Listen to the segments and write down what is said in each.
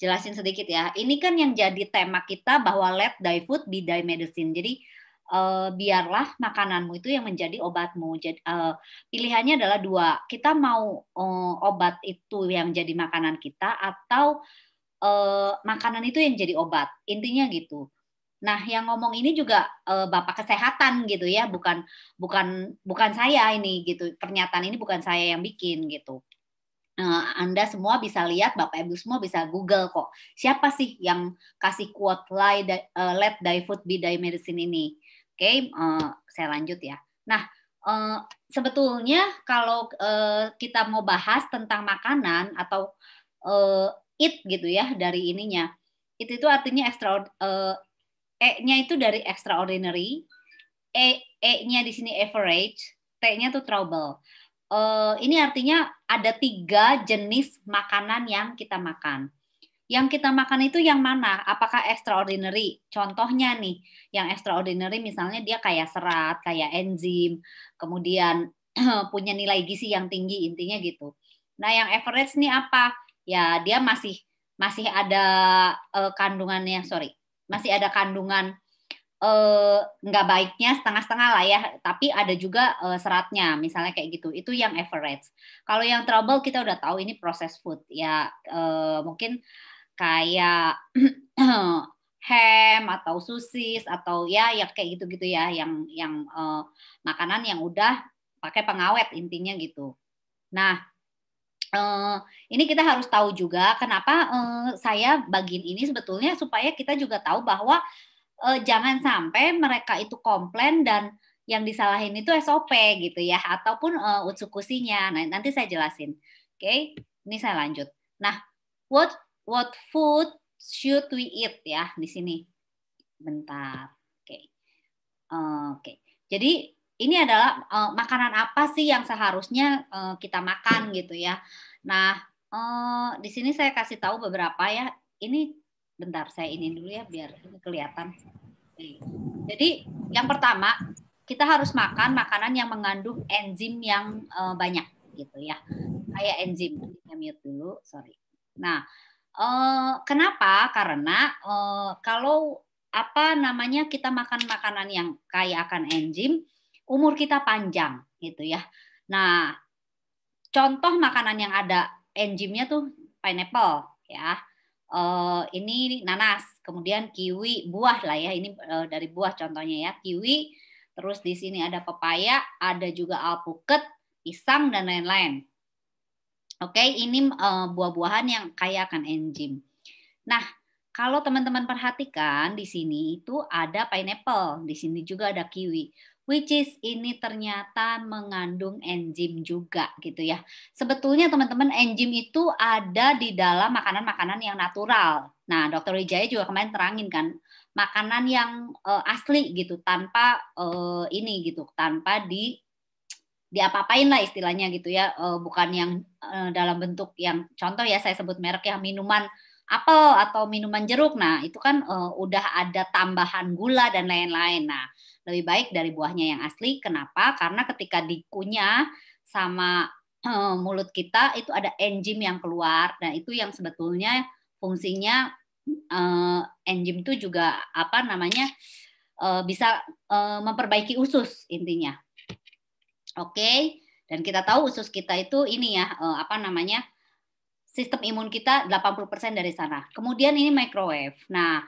jelasin sedikit ya. Ini kan yang jadi tema kita bahwa let thy food be thy medicine. Jadi uh, biarlah makananmu itu yang menjadi obatmu. Jadi, uh, eh, pilihannya adalah dua. Kita mau uh, obat itu yang jadi makanan kita atau uh, makanan itu yang jadi obat. Intinya gitu. Nah, yang ngomong ini juga e, Bapak kesehatan gitu ya, bukan bukan bukan saya ini gitu. Pernyataan ini bukan saya yang bikin gitu. Eh, anda semua bisa lihat, Bapak Ibu semua bisa Google kok. Siapa sih yang kasih quote lay eh, let thy food be thy medicine ini? Oke, okay, eh, saya lanjut ya. Nah, sebetulnya kalau kita mau bahas tentang makanan atau eat gitu ya dari ininya, it itu artinya extra e-nya itu dari extraordinary, e e-nya di sini average, t-nya tuh trouble uh, ini artinya ada tiga jenis makanan yang kita makan. Yang kita makan itu yang mana? Apakah extraordinary? Contohnya nih, yang extraordinary misalnya dia kayak serat, kayak enzim, kemudian punya nilai gizi yang tinggi intinya gitu. Nah, yang average nih apa? Ya, dia masih masih ada uh, kandungannya, sorry, masih ada kandungan Eh, nggak uh, baiknya setengah-setengah lah ya, tapi ada juga uh, seratnya, misalnya kayak gitu. Itu yang average. Kalau yang trouble kita udah tahu ini processed food ya, uh, mungkin kayak ham atau sosis atau ya ya kayak gitu-gitu ya, yang yang uh, makanan yang udah pakai pengawet intinya gitu. Nah, Uh, ini kita harus tahu juga kenapa uh, saya bagiin ini sebetulnya supaya kita juga tahu bahwa eh, jangan sampai mereka itu komplain dan yang disalahin itu SOP gitu ya ataupun uh, eh, utsukusinya. Nah, nanti saya jelasin. Oke, okay? ini saya lanjut. Nah, what what food should we eat ya di sini? Bentar. Oke. Okay. Eh, oke. Okay. Jadi ini adalah uh, makanan apa sih yang seharusnya uh, kita makan gitu ya. Nah, uh, di sini saya kasih tahu beberapa ya. Ini bentar saya ini dulu ya biar kelihatan. Jadi yang pertama kita harus makan makanan yang mengandung enzim yang uh, banyak gitu ya. Kayak enzim. saya mute dulu, sorry. Nah, uh, kenapa? Karena uh, kalau apa namanya kita makan makanan yang kaya akan enzim, umur kita panjang gitu ya. Nah, contoh makanan yang ada enzimnya tuh pineapple ya uh, ini nanas, kemudian kiwi, buah lah ya, ini uh, dari buah contohnya ya, kiwi, terus di sini ada pepaya, ada juga alpukat, pisang dan lain-lain. Oke, ini uh, buah-buahan yang kaya akan enzim. Nah, kalau teman-teman perhatikan di sini itu ada pineapple, di sini juga ada kiwi which is ini ternyata mengandung enzim juga gitu ya. Sebetulnya teman-teman enzim itu ada di dalam makanan-makanan yang natural. Nah, Dokter Wijaya juga kemarin terangin kan makanan yang uh, asli gitu tanpa uh, ini gitu, tanpa di diapa-apain lah istilahnya gitu ya, uh, bukan yang uh, dalam bentuk yang contoh ya saya sebut merek yang minuman apel atau minuman jeruk. Nah, itu kan uh, udah ada tambahan gula dan lain-lain. Nah, lebih baik dari buahnya yang asli. Kenapa? Karena ketika dikunyah sama eh, mulut kita itu ada enzim yang keluar dan itu yang sebetulnya fungsinya eh, enzim itu juga apa namanya eh, bisa eh, memperbaiki usus intinya. Oke, dan kita tahu usus kita itu ini ya eh, apa namanya sistem imun kita 80% dari sana. Kemudian ini microwave. Nah,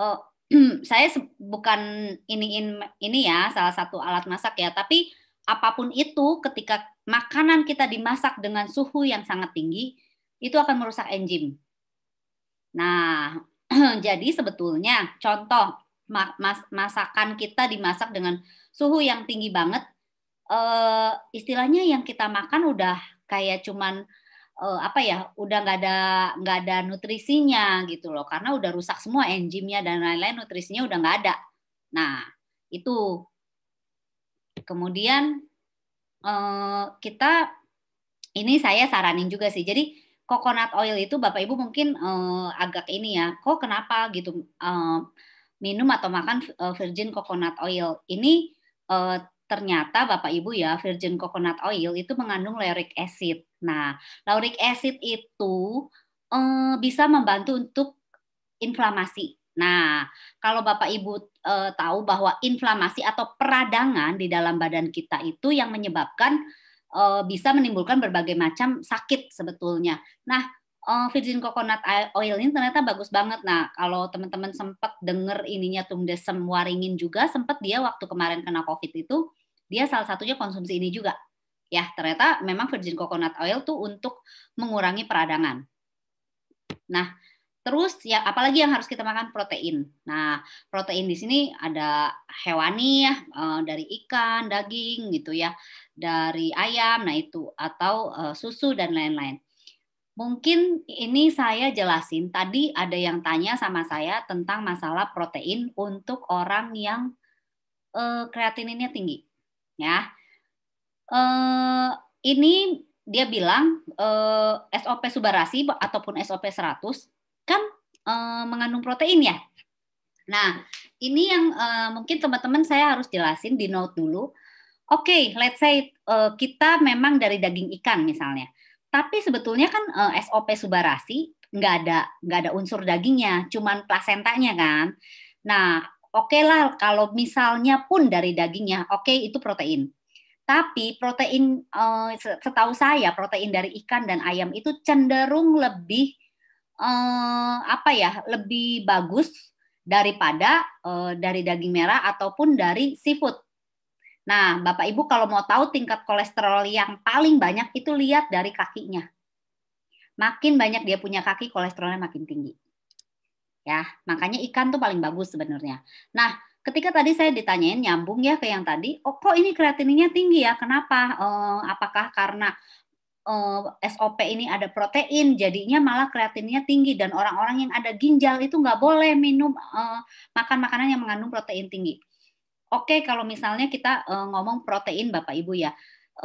eh, saya bukan ini-in ini ya salah satu alat masak ya, tapi apapun itu ketika makanan kita dimasak dengan suhu yang sangat tinggi itu akan merusak enzim. Nah, jadi sebetulnya contoh mas masakan kita dimasak dengan suhu yang tinggi banget eh istilahnya yang kita makan udah kayak cuman uh, apa ya udah nggak ada nggak ada nutrisinya gitu loh karena udah rusak semua enzimnya dan lain-lain nutrisinya udah nggak ada nah itu kemudian uh, kita ini saya saranin juga sih jadi coconut oil itu bapak ibu mungkin uh, agak ini ya kok kenapa gitu uh, minum atau makan virgin coconut oil ini uh, ternyata Bapak Ibu ya virgin coconut oil itu mengandung lauric acid. Nah, lauric acid itu eh, bisa membantu untuk inflamasi. Nah, kalau Bapak Ibu eh, tahu bahwa inflamasi atau peradangan di dalam badan kita itu yang menyebabkan eh, bisa menimbulkan berbagai macam sakit sebetulnya. Nah, uh, virgin coconut oil ini ternyata bagus banget. Nah, kalau teman-teman sempat denger ininya Desem Waringin juga, sempat dia waktu kemarin kena COVID itu, dia salah satunya konsumsi ini juga. Ya, ternyata memang virgin coconut oil tuh untuk mengurangi peradangan. Nah, terus ya apalagi yang harus kita makan protein. Nah, protein di sini ada hewani ya, eh, dari ikan, daging gitu ya, dari ayam, nah itu atau eh, susu dan lain-lain. Mungkin ini saya jelasin. Tadi ada yang tanya sama saya tentang masalah protein untuk orang yang uh, kreatininnya tinggi, ya. Uh, ini dia bilang uh, eh, SOP subarasi ataupun SOP 100 kan uh, mengandung protein ya. Nah, ini yang uh, mungkin teman-teman saya harus jelasin di note dulu. Oke, okay, let's say uh, kita memang dari daging ikan misalnya tapi sebetulnya kan uh, eh, SOP subarasi nggak ada nggak ada unsur dagingnya, cuman plasentanya kan. Nah, oke okay lah kalau misalnya pun dari dagingnya, oke okay, itu protein. Tapi protein uh, setahu saya protein dari ikan dan ayam itu cenderung lebih eh, apa ya lebih bagus daripada eh, dari daging merah ataupun dari seafood Nah, Bapak Ibu kalau mau tahu tingkat kolesterol yang paling banyak itu lihat dari kakinya. Makin banyak dia punya kaki, kolesterolnya makin tinggi. Ya, makanya ikan tuh paling bagus sebenarnya. Nah, ketika tadi saya ditanyain nyambung ya ke yang tadi, oh kok ini kreatininya tinggi ya? Kenapa? Eh, apakah karena eh, SOP ini ada protein, jadinya malah kreatinnya tinggi dan orang-orang yang ada ginjal itu nggak boleh minum eh, makan makanan yang mengandung protein tinggi. Oke, okay, kalau misalnya kita uh, ngomong protein Bapak Ibu ya,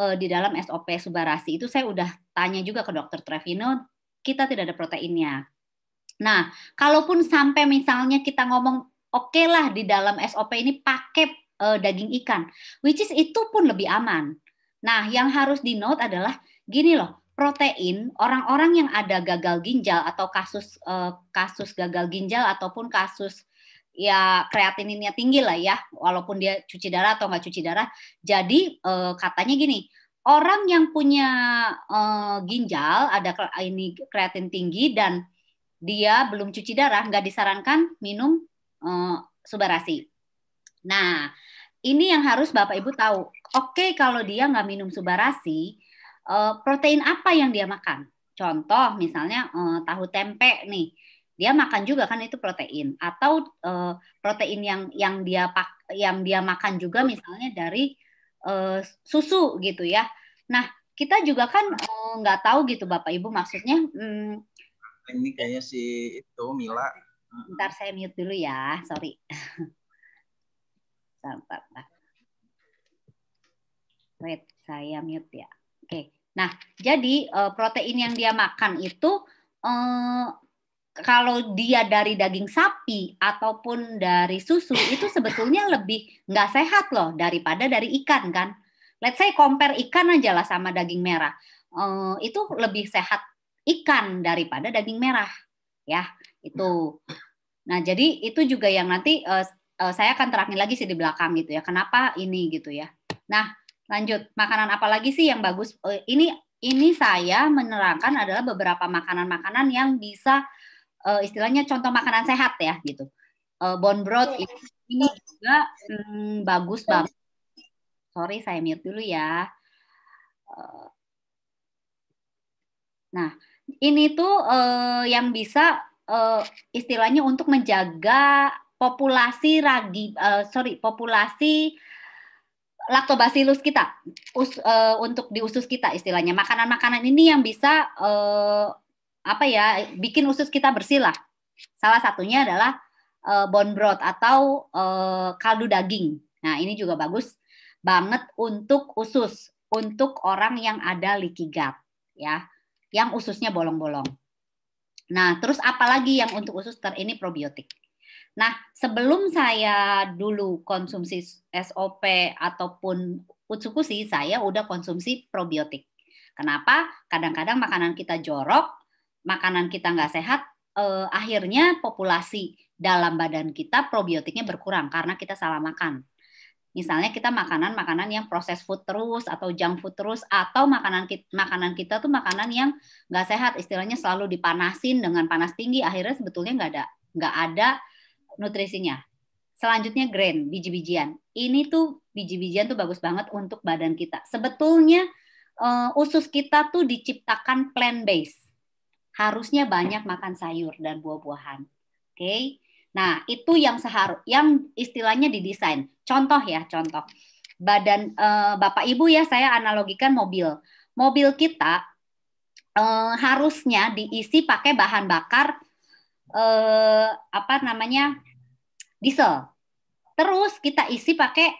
uh, di dalam SOP subarasi itu saya udah tanya juga ke dokter Trevino, kita tidak ada proteinnya. Nah, kalaupun sampai misalnya kita ngomong oke okay lah di dalam SOP ini pakai uh, daging ikan, which is itu pun lebih aman. Nah, yang harus di note adalah gini loh, protein orang-orang yang ada gagal ginjal atau kasus uh, kasus gagal ginjal ataupun kasus ya kreatininnya tinggi lah ya, walaupun dia cuci darah atau nggak cuci darah. Jadi eh, katanya gini, orang yang punya eh, ginjal ada ini kreatin tinggi dan dia belum cuci darah nggak disarankan minum eh, subarasi. Nah, ini yang harus Bapak Ibu tahu. Oke, kalau dia nggak minum subarasi, eh, protein apa yang dia makan? Contoh misalnya eh, tahu tempe nih dia makan juga kan itu protein atau uh, protein yang yang dia pak yang dia makan juga misalnya dari uh, susu gitu ya. Nah kita juga kan eh, nggak uh, tahu gitu bapak ibu maksudnya. hmm, Ini kayaknya si itu Mila. Ntar saya mute dulu ya, sorry. Sabar, Wait, saya mute ya. Oke. Nah, jadi uh, protein yang dia makan itu kalau dia dari daging sapi ataupun dari susu itu sebetulnya lebih nggak sehat loh daripada dari ikan kan. Let's say compare ikan aja lah sama daging merah. Uh, itu lebih sehat ikan daripada daging merah ya itu. Nah jadi itu juga yang nanti uh, uh, saya akan terangin lagi sih di belakang gitu ya. Kenapa ini gitu ya. Nah lanjut makanan apa lagi sih yang bagus? Uh, ini ini saya menerangkan adalah beberapa makanan-makanan yang bisa uh, istilahnya contoh makanan sehat ya gitu. Uh, bone broth iya. ini, juga hmm, bagus banget. Sorry saya mute dulu ya. Uh, nah ini tuh uh, yang bisa uh, istilahnya untuk menjaga populasi ragi uh, sorry populasi lactobacillus kita us, uh, untuk di usus kita istilahnya makanan-makanan ini yang bisa uh, apa ya bikin usus kita bersih lah. Salah satunya adalah uh, bone broth atau uh, kaldu daging. Nah ini juga bagus banget untuk usus untuk orang yang ada leaky gut ya, yang ususnya bolong-bolong. Nah terus apalagi yang untuk usus ter ini probiotik. Nah, sebelum saya dulu konsumsi SOP ataupun utsukusi, saya udah konsumsi probiotik. Kenapa? Kadang-kadang makanan kita jorok, makanan kita nggak sehat, eh, akhirnya populasi dalam badan kita probiotiknya berkurang karena kita salah makan. Misalnya kita makanan-makanan yang proses food terus atau junk food terus atau makanan kita, makanan kita tuh makanan yang nggak sehat, istilahnya selalu dipanasin dengan panas tinggi, akhirnya sebetulnya nggak ada nggak ada nutrisinya. Selanjutnya grain, biji-bijian. Ini tuh biji-bijian tuh bagus banget untuk badan kita. Sebetulnya uh, usus kita tuh diciptakan plant based harusnya banyak makan sayur dan buah-buahan. Oke. Okay? Nah, itu yang seharusnya, yang istilahnya didesain. Contoh ya, contoh. Badan eh, Bapak Ibu ya, saya analogikan mobil. Mobil kita eh, harusnya diisi pakai bahan bakar eh, apa namanya? diesel. Terus kita isi pakai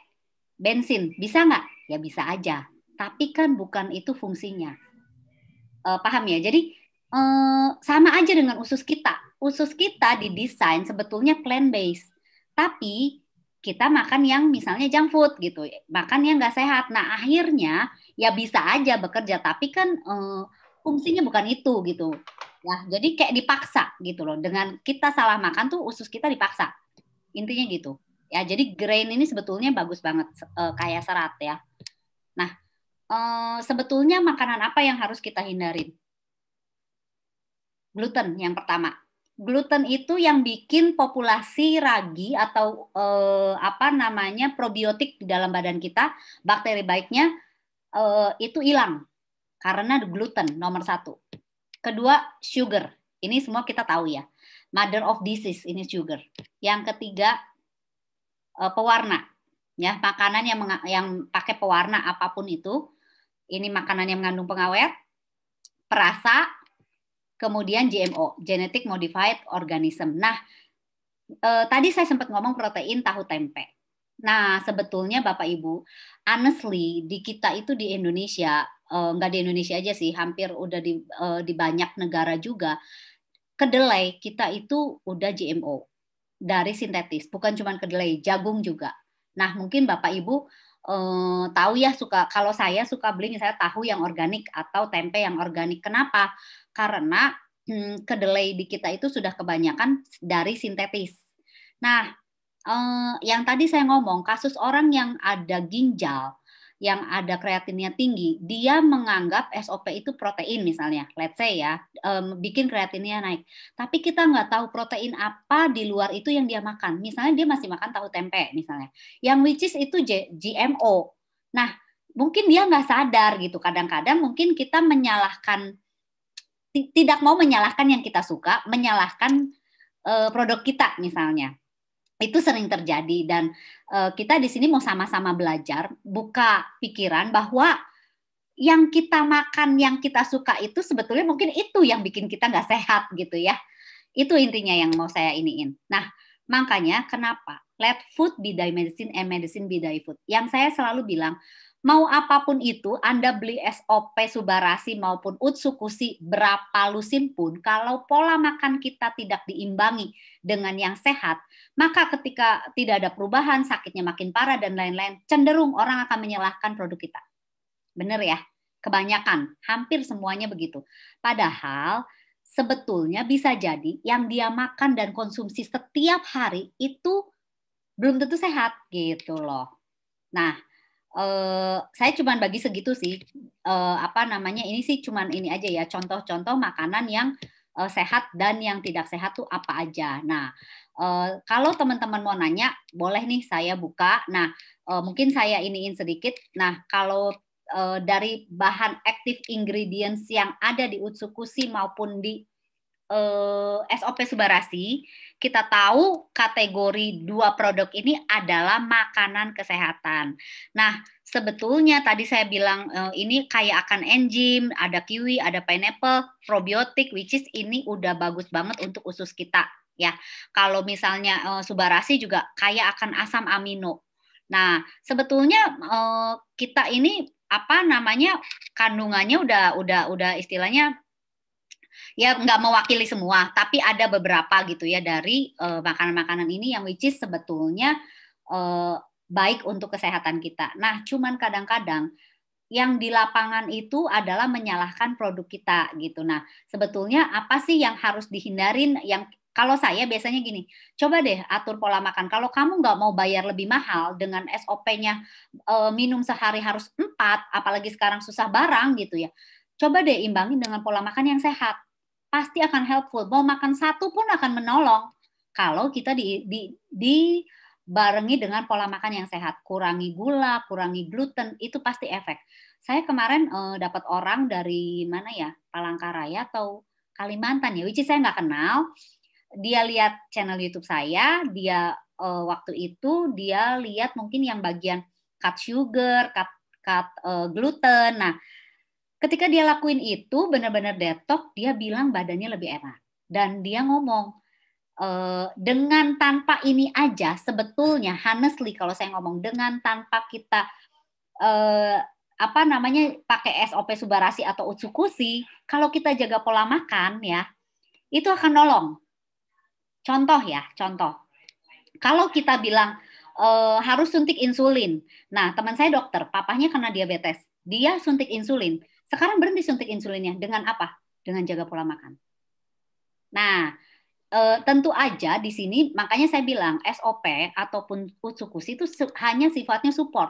bensin. Bisa nggak? Ya bisa aja. Tapi kan bukan itu fungsinya. E, paham ya? Jadi Eh, sama aja dengan usus kita. Usus kita didesain sebetulnya plant based, tapi kita makan yang misalnya junk food gitu, makan yang nggak sehat. Nah akhirnya ya bisa aja bekerja, tapi kan eh, fungsinya bukan itu gitu. Ya, jadi kayak dipaksa gitu loh. Dengan kita salah makan tuh usus kita dipaksa. Intinya gitu. Ya, jadi grain ini sebetulnya bagus banget eh, kaya serat ya. Nah, eh, sebetulnya makanan apa yang harus kita hindarin? gluten yang pertama. Gluten itu yang bikin populasi ragi atau eh, apa namanya probiotik di dalam badan kita, bakteri baiknya eh, itu hilang karena gluten nomor satu. Kedua sugar, ini semua kita tahu ya, mother of disease ini sugar. Yang ketiga eh, pewarna, ya makanan yang yang pakai pewarna apapun itu, ini makanan yang mengandung pengawet, perasa, kemudian GMO, Genetic Modified Organism. Nah, eh, tadi saya sempat ngomong protein tahu tempe. Nah, sebetulnya Bapak Ibu, honestly di kita itu di Indonesia, eh, nggak di Indonesia aja sih, hampir udah di, eh, di banyak negara juga, kedelai kita itu udah GMO dari sintetis, bukan cuma kedelai, jagung juga. Nah, mungkin Bapak Ibu eh, tahu ya suka kalau saya suka beli misalnya tahu yang organik atau tempe yang organik. Kenapa? Karena hmm, kedelai di kita itu sudah kebanyakan dari sintetis. Nah, eh, yang tadi saya ngomong kasus orang yang ada ginjal yang ada kreatinnya tinggi, dia menganggap SOP itu protein misalnya, let's say ya, um, bikin kreatinnya naik. Tapi kita nggak tahu protein apa di luar itu yang dia makan. Misalnya dia masih makan tahu tempe misalnya, yang which is itu GMO. Nah, mungkin dia nggak sadar gitu. Kadang-kadang mungkin kita menyalahkan, tidak mau menyalahkan yang kita suka, menyalahkan uh, produk kita misalnya itu sering terjadi dan uh, kita di sini mau sama-sama belajar buka pikiran bahwa yang kita makan yang kita suka itu sebetulnya mungkin itu yang bikin kita nggak sehat gitu ya itu intinya yang mau saya iniin nah makanya kenapa let food be thy medicine and medicine be thy food yang saya selalu bilang Mau apapun itu, Anda beli SOP Subarasi maupun Utsukusi berapa lusin pun, kalau pola makan kita tidak diimbangi dengan yang sehat, maka ketika tidak ada perubahan, sakitnya makin parah, dan lain-lain, cenderung orang akan menyalahkan produk kita. Benar ya? Kebanyakan, hampir semuanya begitu. Padahal sebetulnya bisa jadi yang dia makan dan konsumsi setiap hari itu belum tentu sehat gitu loh. Nah, uh, saya cuma bagi segitu sih uh, apa namanya ini sih cuman ini aja ya contoh-contoh makanan yang uh, sehat dan yang tidak sehat tuh apa aja. Nah, uh, kalau teman-teman mau nanya, boleh nih saya buka. Nah, uh, mungkin saya iniin sedikit. Nah, kalau uh, dari bahan active ingredients yang ada di utsukushi maupun di eh, SOP Subarasi, kita tahu kategori dua produk ini adalah makanan kesehatan. Nah, sebetulnya tadi saya bilang eh, ini kayak akan enzim, ada kiwi, ada pineapple, probiotik, which is ini udah bagus banget untuk usus kita. Ya, kalau misalnya e, Subarasi juga kaya akan asam amino. Nah, sebetulnya e, kita ini apa namanya kandungannya udah udah udah istilahnya ya nggak mewakili semua, tapi ada beberapa gitu ya dari eh, makanan-makanan uh, ini yang which is sebetulnya uh, baik untuk kesehatan kita. Nah, cuman kadang-kadang yang di lapangan itu adalah menyalahkan produk kita gitu. Nah, sebetulnya apa sih yang harus dihindarin? Yang kalau saya biasanya gini, coba deh atur pola makan. Kalau kamu nggak mau bayar lebih mahal dengan SOP-nya e, eh, minum sehari harus empat, apalagi sekarang susah barang gitu ya. Coba deh imbangin dengan pola makan yang sehat pasti akan helpful. Mau makan satu pun akan menolong kalau kita di, di, dibarengi dengan pola makan yang sehat. Kurangi gula, kurangi gluten, itu pasti efek. Saya kemarin eh, dapat orang dari mana ya, Palangkaraya atau Kalimantan ya, which is saya nggak kenal. Dia lihat channel YouTube saya, dia eh, waktu itu dia lihat mungkin yang bagian cut sugar, cut, cut eh, gluten. Nah, Ketika dia lakuin itu, benar-benar detox, dia bilang badannya lebih enak. Dan dia ngomong, e, dengan tanpa ini aja, sebetulnya, honestly kalau saya ngomong, dengan tanpa kita eh, apa namanya pakai SOP subarasi atau utsukusi, kalau kita jaga pola makan ya, itu akan nolong. Contoh ya, contoh. Kalau kita bilang e, harus suntik insulin. Nah, teman saya dokter, papahnya karena diabetes. Dia suntik insulin. Sekarang berhenti suntik insulinnya dengan apa? Dengan jaga pola makan. Nah, e, tentu aja di sini makanya saya bilang SOP ataupun Utsukus itu hanya sifatnya support.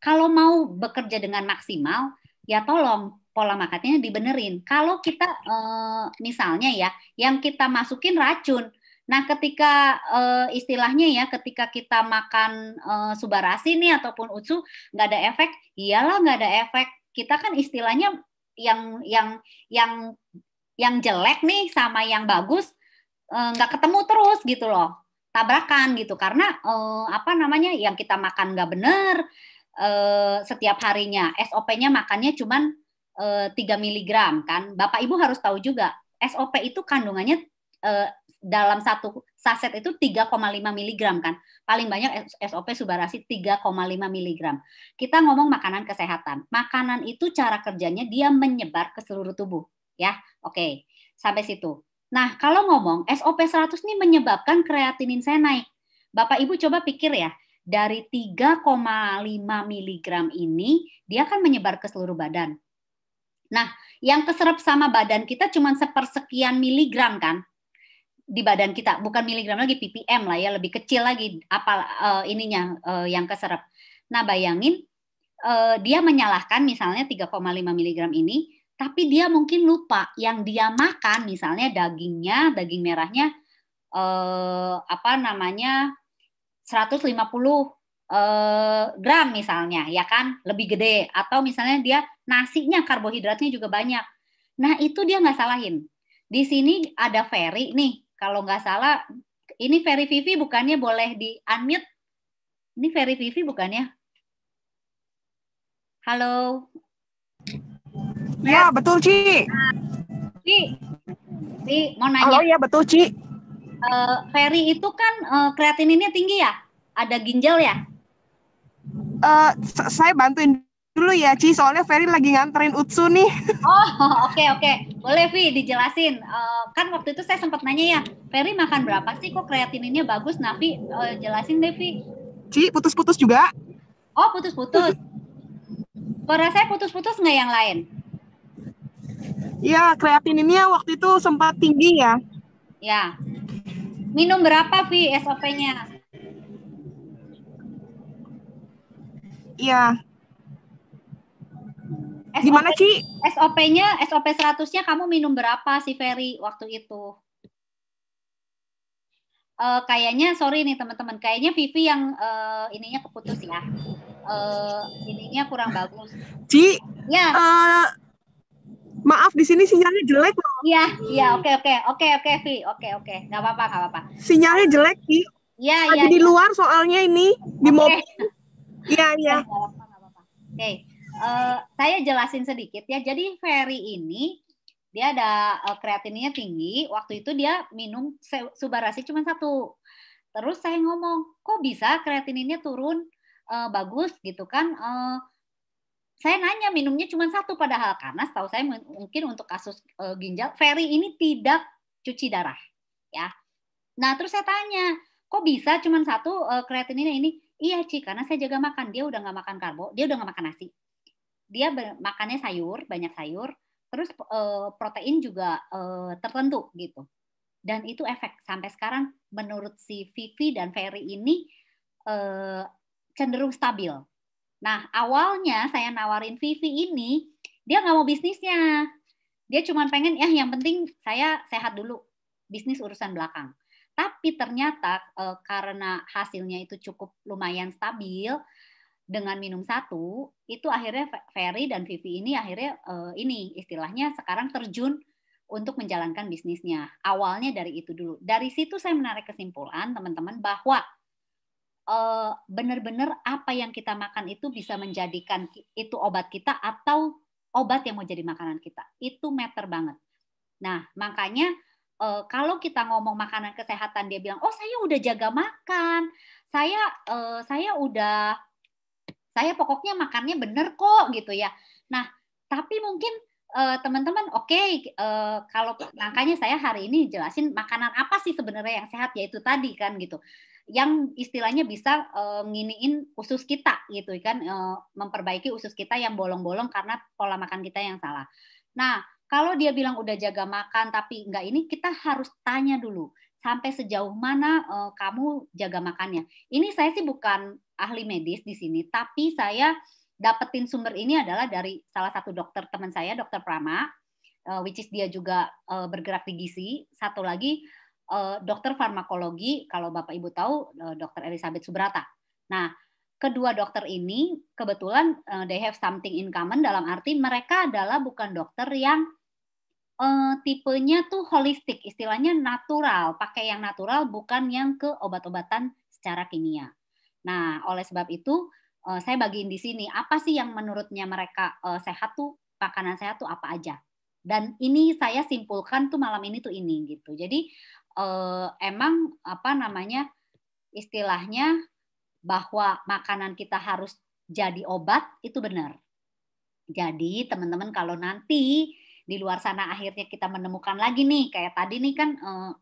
Kalau mau bekerja dengan maksimal, ya tolong pola makannya dibenerin. Kalau kita e, misalnya ya, yang kita masukin racun. Nah, ketika e, istilahnya ya, ketika kita makan e, subarasi nih ataupun utsu nggak ada efek, iyalah nggak ada efek kita kan istilahnya yang yang yang yang jelek nih sama yang bagus eh, nggak ketemu terus gitu loh tabrakan gitu karena eh, apa namanya yang kita makan nggak bener eh, setiap harinya SOP-nya makannya cuman eh, 3 miligram kan Bapak Ibu harus tahu juga SOP itu kandungannya eh, dalam satu saset itu 3,5 mg kan. Paling banyak SOP subarasi 3,5 mg. Kita ngomong makanan kesehatan. Makanan itu cara kerjanya dia menyebar ke seluruh tubuh, ya. Oke. Sampai situ. Nah, kalau ngomong SOP 100 ini menyebabkan kreatinin saya naik. Bapak Ibu coba pikir ya, dari 3,5 mg ini dia akan menyebar ke seluruh badan. Nah, yang keserap sama badan kita cuma sepersekian miligram kan? di badan kita, bukan miligram lagi, ppm lah ya, lebih kecil lagi apa uh, ininya uh, yang keserap. Nah, bayangin uh, dia menyalahkan misalnya 3,5 miligram ini, tapi dia mungkin lupa yang dia makan misalnya dagingnya, daging merahnya uh, apa namanya 150 uh, gram misalnya, ya kan, lebih gede atau misalnya dia nasinya karbohidratnya juga banyak. Nah, itu dia nggak salahin. Di sini ada Ferry nih, kalau nggak salah, ini Ferry Vivi bukannya boleh di unmute? Ini Ferry Vivi bukannya? Halo. Ya, betul, Ci. Ci, Ci mau nanya. Halo, ya betul, Ci. Uh, Ferry itu kan uh, kreatininnya tinggi ya? Ada ginjal ya? Uh, saya bantuin dulu ya Ci soalnya Ferry lagi nganterin Utsu nih oh oke okay, oke okay. boleh Vi dijelasin uh, kan waktu itu saya sempat nanya ya Ferry makan berapa sih kok kreatininnya bagus nah Vi uh, jelasin deh Vi Ci putus-putus juga oh putus-putus suara saya putus-putus nggak yang lain ya kreatininnya waktu itu sempat tinggi ya ya minum berapa Vi SOP-nya Iya, gimana Ci? SOP-nya, SOP 100-nya kamu minum berapa sih Ferry waktu itu? Uh, kayaknya sorry nih teman-teman, kayaknya Vivi yang uh, ininya keputus ya. Uh, ininya kurang bagus. Ci, ya. Uh, maaf di sini sinyalnya jelek loh. Iya, iya, oke okay, oke, okay, oke okay, oke okay, Vi, oke okay, oke, okay. nggak apa-apa, nggak apa-apa. Sinyalnya jelek Ci. Iya, iya. di iya. luar soalnya ini di mobil. Iya, iya. Oke. Okay. Eh, saya jelasin sedikit ya. Jadi Ferry ini dia ada uh, eh, kreatininnya tinggi. Waktu itu dia minum subarasi cuma satu. Terus saya ngomong, kok bisa kreatininnya turun uh, bagus gitu kan? Uh, saya nanya minumnya cuma satu padahal karena setahu saya mungkin untuk kasus uh, ginjal Ferry ini tidak cuci darah ya. Nah terus saya tanya, kok bisa cuma satu uh, kreatininnya ini? Iya Ci, karena saya jaga makan. Dia udah nggak makan karbo, dia udah nggak makan nasi dia makannya sayur, banyak sayur, terus uh, protein juga uh, tertentu gitu. Dan itu efek sampai sekarang menurut si Vivi dan Ferry ini uh, cenderung stabil. Nah awalnya saya nawarin Vivi ini dia nggak mau bisnisnya, dia cuma pengen ya yang penting saya sehat dulu, bisnis urusan belakang. Tapi ternyata karena hasilnya itu cukup lumayan stabil, dengan minum satu itu akhirnya Ferry dan Vivi ini akhirnya eh, ini istilahnya sekarang terjun untuk menjalankan bisnisnya. Awalnya dari itu dulu. Dari situ saya menarik kesimpulan teman-teman bahwa bener eh, benar-benar apa yang kita makan itu bisa menjadikan itu obat kita atau obat yang mau jadi makanan kita. Itu matter banget. Nah, makanya eh, kalau kita ngomong makanan kesehatan dia bilang oh saya udah jaga makan saya saya udah saya pokoknya makannya bener kok gitu ya nah tapi mungkin uh, teman-teman oke okay, uh, eh, kalau makanya saya hari ini jelasin makanan apa sih sebenarnya yang sehat yaitu tadi kan gitu yang istilahnya bisa uh, nginiin usus kita gitu kan uh, memperbaiki usus kita yang bolong-bolong karena pola makan kita yang salah nah kalau dia bilang udah jaga makan tapi enggak ini kita harus tanya dulu sampai sejauh mana uh, kamu jaga makannya. Ini saya sih bukan ahli medis di sini, tapi saya dapetin sumber ini adalah dari salah satu dokter teman saya, dokter Prama, uh, which is dia juga uh, bergerak di gizi. Satu lagi uh, dokter farmakologi, kalau Bapak Ibu tahu, uh, dokter Elizabeth Subrata. Nah, kedua dokter ini kebetulan uh, they have something in common dalam arti mereka adalah bukan dokter yang uh, tipenya tuh holistik, istilahnya natural, pakai yang natural bukan yang ke obat-obatan secara kimia. Nah, oleh sebab itu uh, saya bagiin di sini apa sih yang menurutnya mereka uh, sehat tuh makanan sehat tuh apa aja. Dan ini saya simpulkan tuh malam ini tuh ini gitu. Jadi uh, emang apa namanya istilahnya bahwa makanan kita harus jadi obat itu benar. Jadi teman-teman kalau nanti di luar sana akhirnya kita menemukan lagi nih kayak tadi nih kan eh,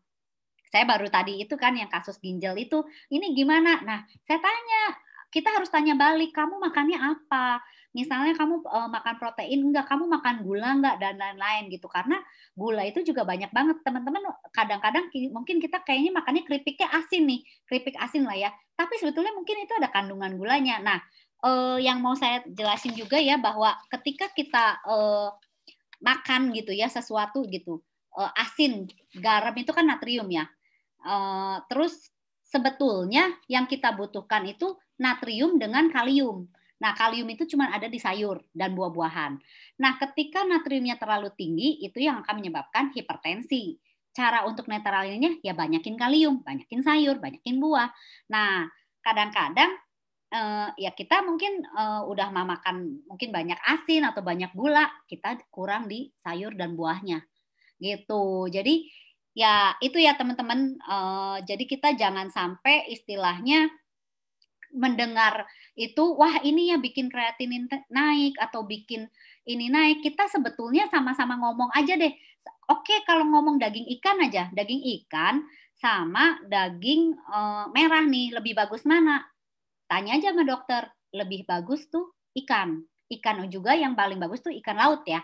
saya baru tadi itu kan yang kasus ginjal itu ini gimana? Nah, saya tanya kita harus tanya balik kamu makannya apa misalnya kamu e, makan protein enggak kamu makan gula enggak dan lain-lain gitu karena gula itu juga banyak banget teman-teman kadang-kadang mungkin kita kayaknya makannya keripiknya asin nih keripik asin lah ya tapi sebetulnya mungkin itu ada kandungan gulanya nah e, yang mau saya jelasin juga ya bahwa ketika kita e, makan gitu ya sesuatu gitu uh, asin garam itu kan natrium ya uh, terus sebetulnya yang kita butuhkan itu natrium dengan kalium nah kalium itu cuma ada di sayur dan buah-buahan nah ketika natriumnya terlalu tinggi itu yang akan menyebabkan hipertensi cara untuk netralinnya ya banyakin kalium banyakin sayur banyakin buah nah kadang-kadang uh, ya kita mungkin uh, udah makan mungkin banyak asin atau banyak gula, kita kurang di sayur dan buahnya. Gitu. Jadi ya itu ya teman-teman uh, jadi kita jangan sampai istilahnya mendengar itu wah ini ya bikin kreatinin naik atau bikin ini naik kita sebetulnya sama-sama ngomong aja deh oke kalau ngomong daging ikan aja daging ikan sama daging e, merah nih lebih bagus mana Tanya aja sama dokter, lebih bagus tuh ikan. Ikan juga yang paling bagus tuh ikan laut ya,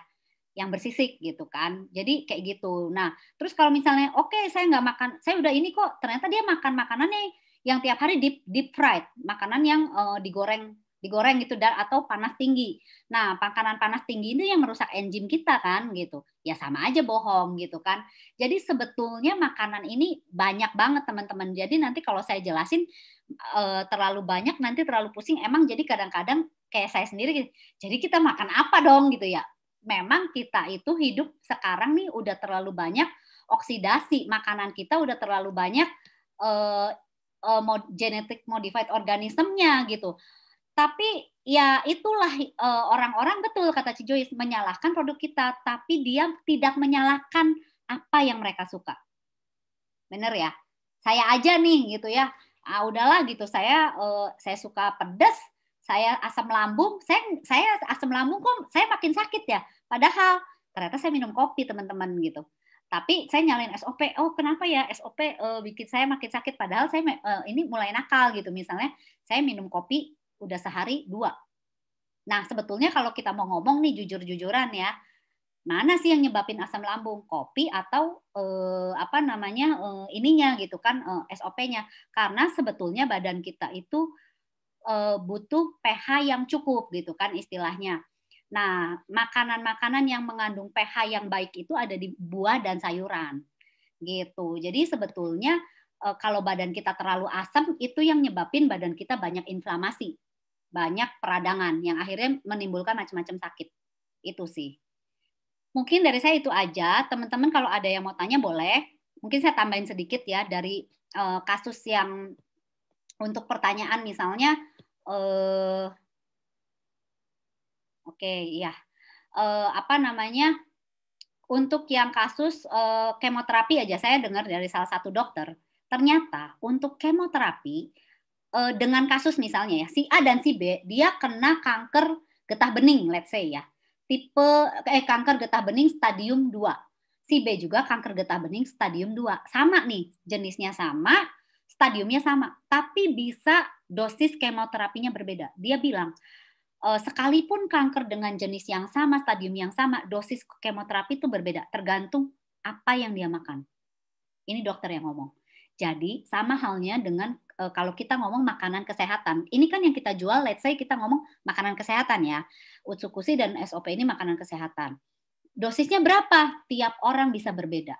yang bersisik gitu kan. Jadi kayak gitu. Nah, terus kalau misalnya oke okay, saya nggak makan, saya udah ini kok ternyata dia makan makanannya yang tiap hari deep deep fried, makanan yang uh, digoreng digoreng gitu dan atau panas tinggi. Nah, makanan panas tinggi ini yang merusak enzim kita kan gitu. Ya sama aja bohong gitu kan. Jadi sebetulnya makanan ini banyak banget teman-teman. Jadi nanti kalau saya jelasin Eh, terlalu banyak nanti terlalu pusing emang jadi kadang-kadang kayak saya sendiri gitu, jadi kita makan apa dong gitu ya memang kita itu hidup sekarang nih udah terlalu banyak oksidasi makanan kita udah terlalu banyak uh, uh, mod, genetic modified organismnya gitu tapi ya itulah orang orang-orang betul kata Cijoy menyalahkan produk kita tapi dia tidak menyalahkan apa yang mereka suka bener ya saya aja nih gitu ya ah udahlah gitu saya uh, saya suka pedas saya asam lambung saya saya asam lambung kok saya makin sakit ya padahal ternyata saya minum kopi teman-teman gitu tapi saya nyalain SOP oh kenapa ya SOP uh, eh, bikin saya makin sakit padahal saya uh, ini mulai nakal gitu misalnya saya minum kopi udah sehari dua nah sebetulnya kalau kita mau ngomong nih jujur-jujuran ya mana sih yang nyebabin asam lambung kopi atau eh, apa namanya eh, ininya gitu kan eh, SOP-nya karena sebetulnya badan kita itu eh, butuh pH yang cukup gitu kan istilahnya nah makanan-makanan yang mengandung pH yang baik itu ada di buah dan sayuran gitu jadi sebetulnya eh, kalau badan kita terlalu asam itu yang nyebabin badan kita banyak inflamasi banyak peradangan yang akhirnya menimbulkan macam-macam sakit itu sih Mungkin dari saya itu aja. Teman-teman kalau ada yang mau tanya boleh. Mungkin saya tambahin sedikit ya dari uh, kasus yang untuk pertanyaan misalnya uh, Oke, okay, ya. Uh, eh, apa namanya? Untuk yang kasus uh, kemoterapi aja saya dengar dari salah satu dokter, ternyata untuk kemoterapi uh, dengan kasus misalnya ya si A dan si B dia kena kanker getah bening, let's say ya tipe eh kanker getah bening stadium 2. Si B juga kanker getah bening stadium 2. Sama nih, jenisnya sama, stadiumnya sama, tapi bisa dosis kemoterapinya berbeda. Dia bilang, eh, sekalipun kanker dengan jenis yang sama, stadium yang sama, dosis kemoterapi itu berbeda, tergantung apa yang dia makan. Ini dokter yang ngomong. Jadi sama halnya dengan Eh, kalau kita ngomong makanan kesehatan, ini kan yang kita jual, let's say kita ngomong makanan kesehatan ya. Utsukusi dan SOP ini makanan kesehatan. Dosisnya berapa? Tiap orang bisa berbeda.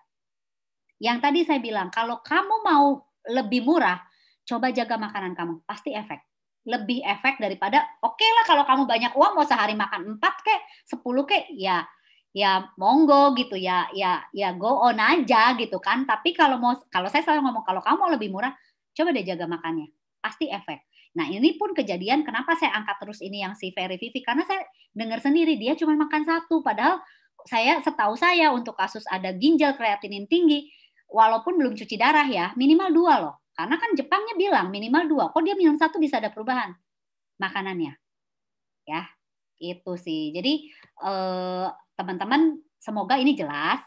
Yang tadi saya bilang, kalau kamu mau lebih murah, coba jaga makanan kamu, pasti efek. Lebih efek daripada, oke okay lah kalau kamu banyak uang mau sehari makan 4 kek, 10 kek, ya ya monggo gitu ya ya ya go on aja gitu kan tapi kalau mau kalau saya selalu ngomong kalau kamu mau lebih murah Coba deh jaga makannya, pasti efek. Nah ini pun kejadian kenapa saya angkat terus ini yang si Ferry Vivi karena saya dengar sendiri dia cuma makan satu padahal saya setahu saya untuk kasus ada ginjal kreatinin tinggi walaupun belum cuci darah ya minimal dua loh karena kan Jepangnya bilang minimal dua kok dia minum satu bisa ada perubahan makanannya ya itu sih jadi teman eh, teman-teman semoga ini jelas